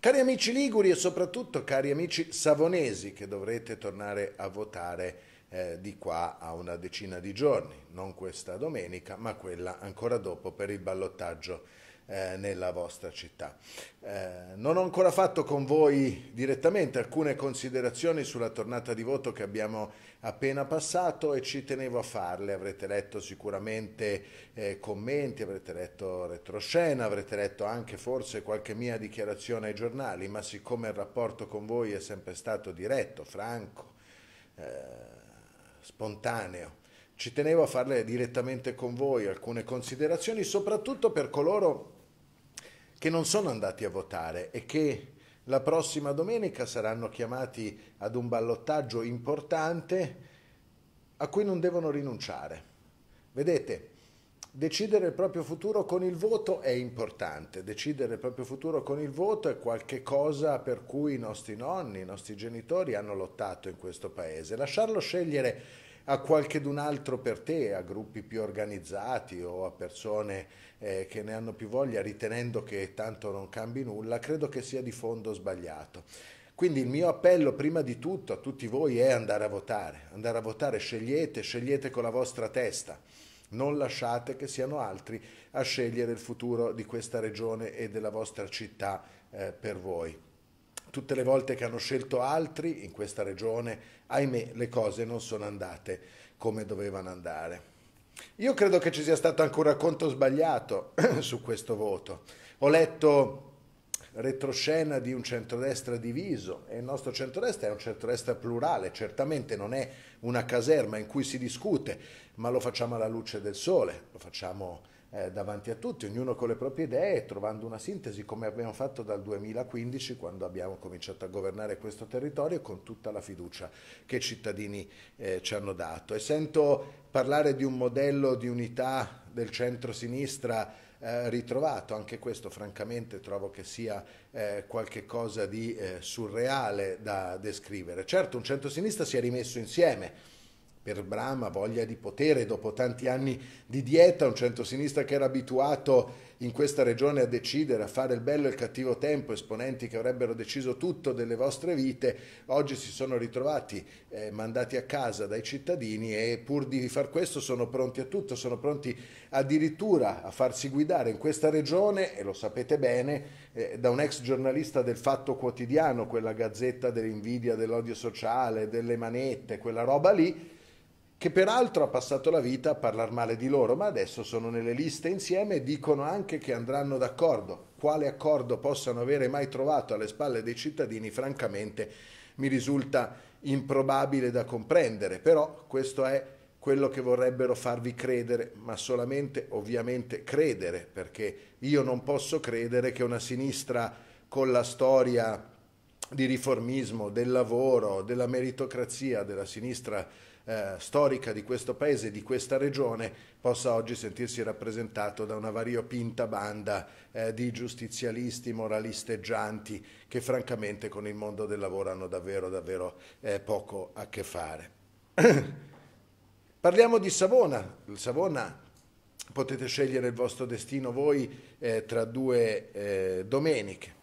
Cari amici liguri e soprattutto cari amici savonesi che dovrete tornare a votare eh, di qua a una decina di giorni, non questa domenica ma quella ancora dopo per il ballottaggio eh, nella vostra città. Eh, non ho ancora fatto con voi direttamente alcune considerazioni sulla tornata di voto che abbiamo appena passato e ci tenevo a farle. Avrete letto sicuramente eh, commenti, avrete letto retroscena, avrete letto anche forse qualche mia dichiarazione ai giornali, ma siccome il rapporto con voi è sempre stato diretto, franco, eh, spontaneo, ci tenevo a farle direttamente con voi alcune considerazioni, soprattutto per coloro che non sono andati a votare e che la prossima domenica saranno chiamati ad un ballottaggio importante a cui non devono rinunciare. Vedete, decidere il proprio futuro con il voto è importante, decidere il proprio futuro con il voto è qualcosa per cui i nostri nonni, i nostri genitori hanno lottato in questo paese. Lasciarlo scegliere a qualchedun altro per te, a gruppi più organizzati o a persone eh, che ne hanno più voglia, ritenendo che tanto non cambi nulla, credo che sia di fondo sbagliato. Quindi il mio appello prima di tutto a tutti voi è andare a votare, andare a votare, scegliete, scegliete con la vostra testa. Non lasciate che siano altri a scegliere il futuro di questa regione e della vostra città eh, per voi. Tutte le volte che hanno scelto altri in questa regione, ahimè, le cose non sono andate come dovevano andare. Io credo che ci sia stato anche un racconto sbagliato su questo voto. Ho letto retroscena di un centrodestra diviso e il nostro centrodestra è un centrodestra plurale, certamente non è una caserma in cui si discute, ma lo facciamo alla luce del sole, lo facciamo eh, davanti a tutti, ognuno con le proprie idee, trovando una sintesi come abbiamo fatto dal 2015 quando abbiamo cominciato a governare questo territorio con tutta la fiducia che i cittadini eh, ci hanno dato. E sento parlare di un modello di unità del centro-sinistra eh, ritrovato, anche questo francamente trovo che sia eh, qualcosa di eh, surreale da descrivere. Certo un centro-sinistra si è rimesso insieme, per Brahma voglia di potere dopo tanti anni di dieta, un centrosinistra che era abituato in questa regione a decidere, a fare il bello e il cattivo tempo, esponenti che avrebbero deciso tutto delle vostre vite, oggi si sono ritrovati eh, mandati a casa dai cittadini e pur di far questo sono pronti a tutto, sono pronti addirittura a farsi guidare in questa regione, e lo sapete bene, eh, da un ex giornalista del Fatto Quotidiano, quella gazzetta dell'invidia, dell'odio sociale, delle manette, quella roba lì, che peraltro ha passato la vita a parlare male di loro, ma adesso sono nelle liste insieme e dicono anche che andranno d'accordo. Quale accordo possano avere mai trovato alle spalle dei cittadini, francamente mi risulta improbabile da comprendere, però questo è quello che vorrebbero farvi credere, ma solamente ovviamente credere, perché io non posso credere che una sinistra con la storia di riformismo, del lavoro, della meritocrazia, della sinistra eh, storica di questo paese, di questa regione, possa oggi sentirsi rappresentato da una variopinta banda eh, di giustizialisti, moralisteggianti che francamente con il mondo del lavoro hanno davvero, davvero eh, poco a che fare. Parliamo di Savona. Savona potete scegliere il vostro destino voi eh, tra due eh, domeniche.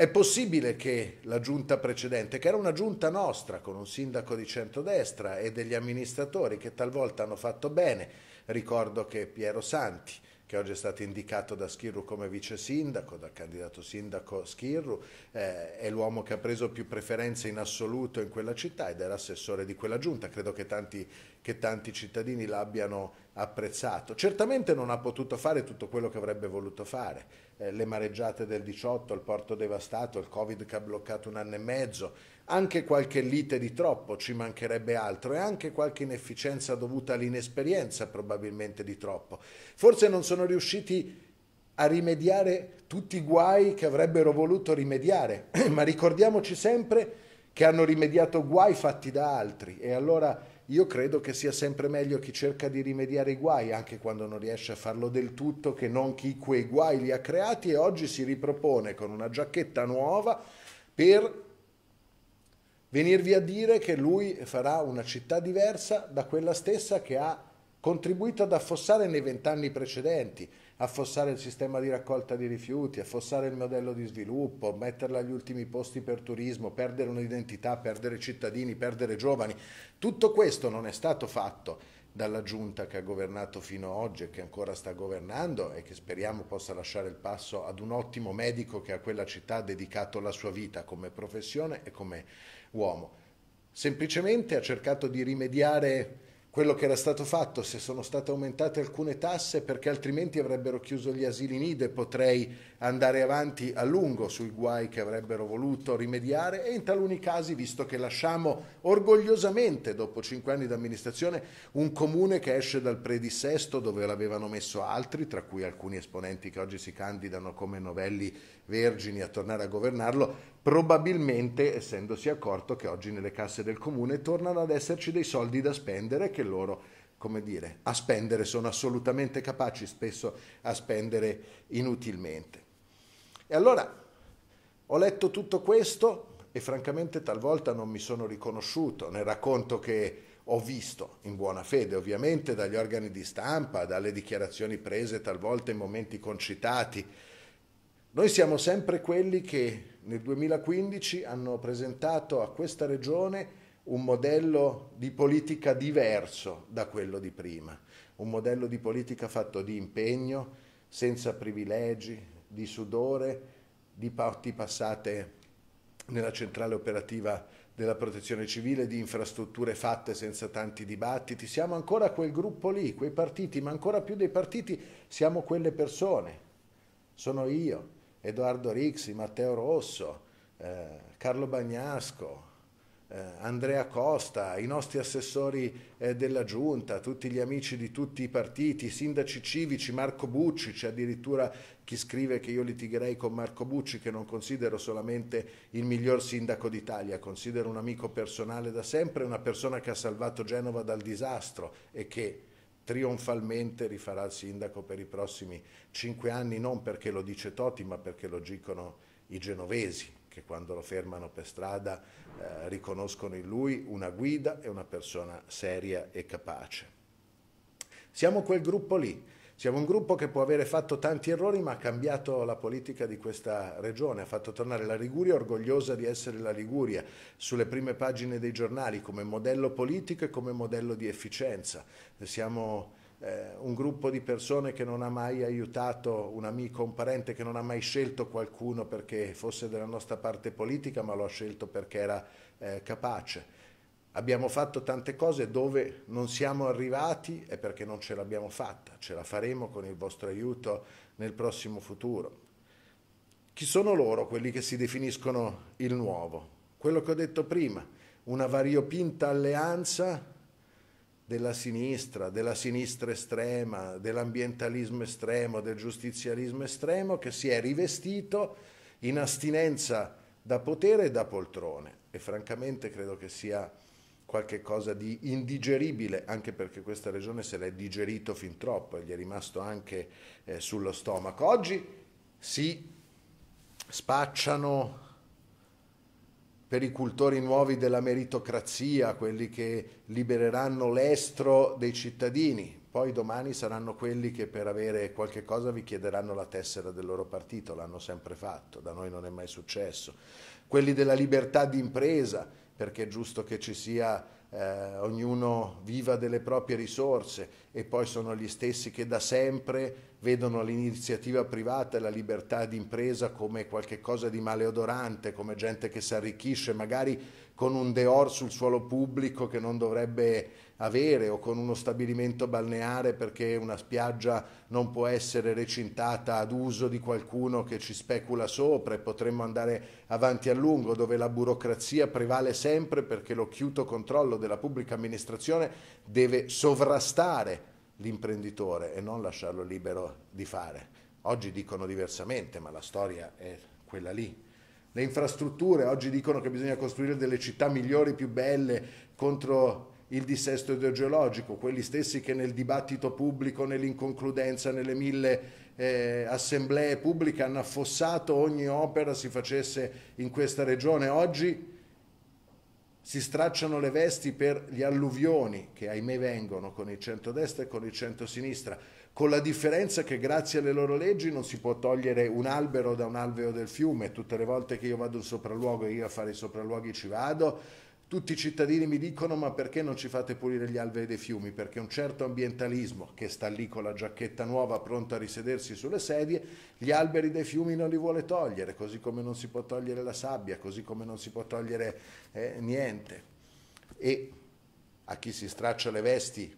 È possibile che la giunta precedente, che era una giunta nostra con un sindaco di centrodestra e degli amministratori che talvolta hanno fatto bene, ricordo che Piero Santi, che oggi è stato indicato da Schirru come vice sindaco, dal candidato sindaco Schirru, eh, è l'uomo che ha preso più preferenze in assoluto in quella città ed era assessore di quella giunta, credo che tanti che tanti cittadini l'abbiano apprezzato. Certamente non ha potuto fare tutto quello che avrebbe voluto fare, eh, le mareggiate del 18, il porto devastato, il Covid che ha bloccato un anno e mezzo, anche qualche lite di troppo, ci mancherebbe altro, e anche qualche inefficienza dovuta all'inesperienza probabilmente di troppo. Forse non sono riusciti a rimediare tutti i guai che avrebbero voluto rimediare, ma ricordiamoci sempre che hanno rimediato guai fatti da altri e allora io credo che sia sempre meglio chi cerca di rimediare i guai, anche quando non riesce a farlo del tutto, che non chi quei guai li ha creati e oggi si ripropone con una giacchetta nuova per venirvi a dire che lui farà una città diversa da quella stessa che ha contribuito ad affossare nei vent'anni precedenti affossare il sistema di raccolta di rifiuti, affossare il modello di sviluppo, metterla agli ultimi posti per turismo, perdere un'identità, perdere cittadini, perdere giovani. Tutto questo non è stato fatto dalla giunta che ha governato fino ad oggi e che ancora sta governando e che speriamo possa lasciare il passo ad un ottimo medico che a quella città ha dedicato la sua vita come professione e come uomo. Semplicemente ha cercato di rimediare quello che era stato fatto, se sono state aumentate alcune tasse perché altrimenti avrebbero chiuso gli asili nido e potrei andare avanti a lungo sui guai che avrebbero voluto rimediare e in taluni casi, visto che lasciamo orgogliosamente dopo cinque anni di amministrazione un comune che esce dal predissesto dove l'avevano messo altri, tra cui alcuni esponenti che oggi si candidano come novelli vergini a tornare a governarlo, probabilmente essendosi accorto che oggi nelle casse del comune tornano ad esserci dei soldi da spendere che loro, come dire, a spendere sono assolutamente capaci, spesso a spendere inutilmente. E allora ho letto tutto questo e francamente talvolta non mi sono riconosciuto nel racconto che ho visto in buona fede, ovviamente dagli organi di stampa, dalle dichiarazioni prese talvolta in momenti concitati, noi siamo sempre quelli che nel 2015 hanno presentato a questa regione un modello di politica diverso da quello di prima, un modello di politica fatto di impegno, senza privilegi, di sudore, di parti passate nella centrale operativa della protezione civile, di infrastrutture fatte senza tanti dibattiti. Siamo ancora quel gruppo lì, quei partiti, ma ancora più dei partiti siamo quelle persone. Sono io, Edoardo Rixi, Matteo Rosso, eh, Carlo Bagnasco, eh, Andrea Costa, i nostri assessori eh, della Giunta, tutti gli amici di tutti i partiti, i sindaci civici, Marco Bucci, c'è addirittura chi scrive che io litigherei con Marco Bucci che non considero solamente il miglior sindaco d'Italia, considero un amico personale da sempre, una persona che ha salvato Genova dal disastro e che trionfalmente rifarà il sindaco per i prossimi cinque anni, non perché lo dice Totti, ma perché lo dicono i genovesi, che quando lo fermano per strada eh, riconoscono in lui una guida e una persona seria e capace. Siamo quel gruppo lì siamo un gruppo che può avere fatto tanti errori ma ha cambiato la politica di questa regione, ha fatto tornare la Liguria orgogliosa di essere la Liguria sulle prime pagine dei giornali come modello politico e come modello di efficienza. Siamo eh, un gruppo di persone che non ha mai aiutato un amico, un parente, che non ha mai scelto qualcuno perché fosse della nostra parte politica ma lo ha scelto perché era eh, capace Abbiamo fatto tante cose dove non siamo arrivati è perché non ce l'abbiamo fatta, ce la faremo con il vostro aiuto nel prossimo futuro. Chi sono loro quelli che si definiscono il nuovo? Quello che ho detto prima, una variopinta alleanza della sinistra, della sinistra estrema, dell'ambientalismo estremo, del giustizialismo estremo che si è rivestito in astinenza da potere e da poltrone e francamente credo che sia qualche cosa di indigeribile, anche perché questa regione se l'è digerito fin troppo e gli è rimasto anche eh, sullo stomaco. Oggi si spacciano per i cultori nuovi della meritocrazia, quelli che libereranno l'estro dei cittadini, poi domani saranno quelli che per avere qualche cosa vi chiederanno la tessera del loro partito, l'hanno sempre fatto, da noi non è mai successo, quelli della libertà d'impresa, perché è giusto che ci sia, eh, ognuno viva delle proprie risorse e poi sono gli stessi che da sempre vedono l'iniziativa privata e la libertà d'impresa come qualcosa di maleodorante, come gente che si arricchisce magari con un deor sul suolo pubblico che non dovrebbe avere o con uno stabilimento balneare perché una spiaggia non può essere recintata ad uso di qualcuno che ci specula sopra e potremmo andare avanti a lungo dove la burocrazia prevale sempre perché l'occhiuto controllo della pubblica amministrazione deve sovrastare l'imprenditore e non lasciarlo libero di fare. Oggi dicono diversamente, ma la storia è quella lì. Le infrastrutture oggi dicono che bisogna costruire delle città migliori, più belle contro il dissesto idrogeologico, quelli stessi che nel dibattito pubblico, nell'inconcludenza, nelle mille eh, assemblee pubbliche hanno affossato ogni opera si facesse in questa regione. Oggi si stracciano le vesti per gli alluvioni che ahimè vengono con il centrodestra e con il centrosinistra, con la differenza che grazie alle loro leggi non si può togliere un albero da un alveo del fiume, tutte le volte che io vado in sopralluogo e io a fare i sopralluoghi ci vado, tutti i cittadini mi dicono ma perché non ci fate pulire gli alvei dei fiumi? Perché un certo ambientalismo che sta lì con la giacchetta nuova pronto a risedersi sulle sedie, gli alberi dei fiumi non li vuole togliere, così come non si può togliere la sabbia, così come non si può togliere eh, niente. E a chi si straccia le vesti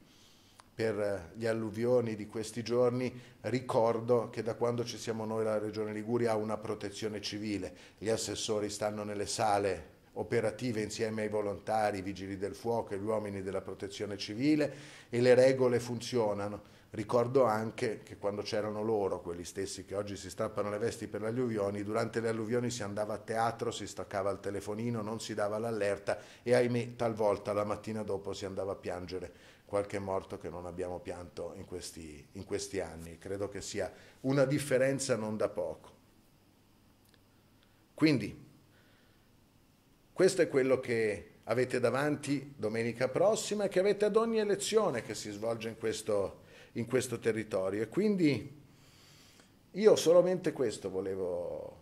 per eh, gli alluvioni di questi giorni, ricordo che da quando ci siamo noi la Regione Liguria ha una protezione civile, gli assessori stanno nelle sale operative insieme ai volontari, i vigili del fuoco e gli uomini della protezione civile e le regole funzionano. Ricordo anche che quando c'erano loro, quelli stessi che oggi si strappano le vesti per le alluvioni, durante le alluvioni si andava a teatro, si staccava il telefonino, non si dava l'allerta e ahimè talvolta la mattina dopo si andava a piangere qualche morto che non abbiamo pianto in questi, in questi anni. Credo che sia una differenza non da poco. Quindi questo è quello che avete davanti domenica prossima e che avete ad ogni elezione che si svolge in questo, in questo territorio. E quindi io solamente questo volevo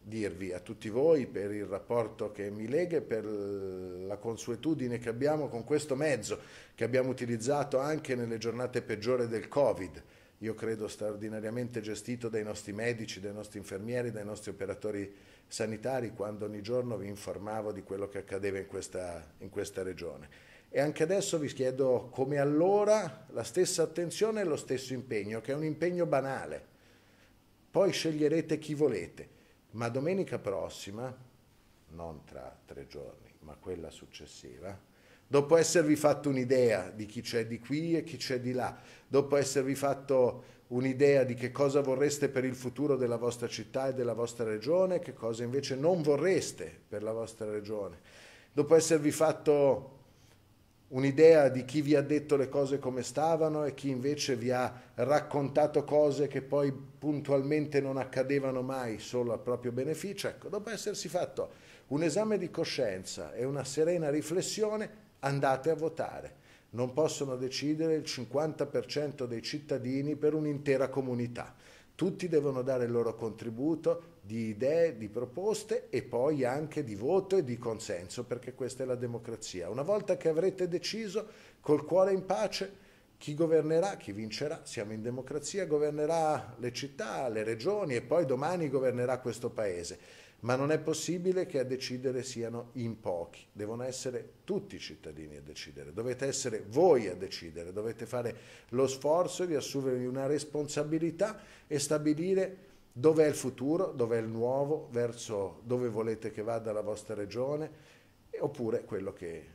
dirvi a tutti voi per il rapporto che mi lega e per la consuetudine che abbiamo con questo mezzo che abbiamo utilizzato anche nelle giornate peggiori del Covid. Io credo straordinariamente gestito dai nostri medici, dai nostri infermieri, dai nostri operatori sanitari quando ogni giorno vi informavo di quello che accadeva in questa, in questa regione. E anche adesso vi chiedo, come allora, la stessa attenzione e lo stesso impegno, che è un impegno banale. Poi sceglierete chi volete, ma domenica prossima, non tra tre giorni, ma quella successiva, dopo esservi fatto un'idea di chi c'è di qui e chi c'è di là, dopo esservi fatto un'idea di che cosa vorreste per il futuro della vostra città e della vostra regione, che cosa invece non vorreste per la vostra regione. Dopo esservi fatto un'idea di chi vi ha detto le cose come stavano e chi invece vi ha raccontato cose che poi puntualmente non accadevano mai solo al proprio beneficio, ecco, dopo essersi fatto un esame di coscienza e una serena riflessione, andate a votare non possono decidere il 50% dei cittadini per un'intera comunità. Tutti devono dare il loro contributo di idee, di proposte e poi anche di voto e di consenso, perché questa è la democrazia. Una volta che avrete deciso, col cuore in pace, chi governerà, chi vincerà, siamo in democrazia, governerà le città, le regioni e poi domani governerà questo paese ma non è possibile che a decidere siano in pochi, devono essere tutti i cittadini a decidere, dovete essere voi a decidere, dovete fare lo sforzo di assumervi una responsabilità e stabilire dov'è il futuro, dov'è il nuovo, verso dove volete che vada la vostra regione, oppure quello che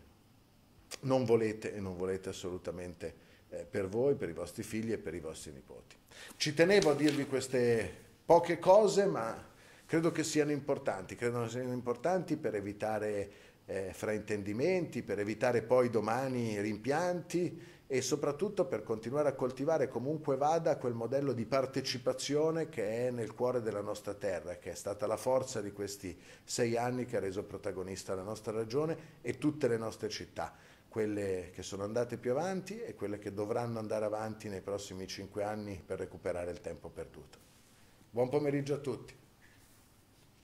non volete e non volete assolutamente eh, per voi, per i vostri figli e per i vostri nipoti. Ci tenevo a dirvi queste poche cose, ma Credo che siano importanti, credo che siano importanti per evitare eh, fraintendimenti, per evitare poi domani rimpianti e soprattutto per continuare a coltivare comunque vada quel modello di partecipazione che è nel cuore della nostra terra, che è stata la forza di questi sei anni che ha reso protagonista la nostra regione e tutte le nostre città, quelle che sono andate più avanti e quelle che dovranno andare avanti nei prossimi cinque anni per recuperare il tempo perduto. Buon pomeriggio a tutti.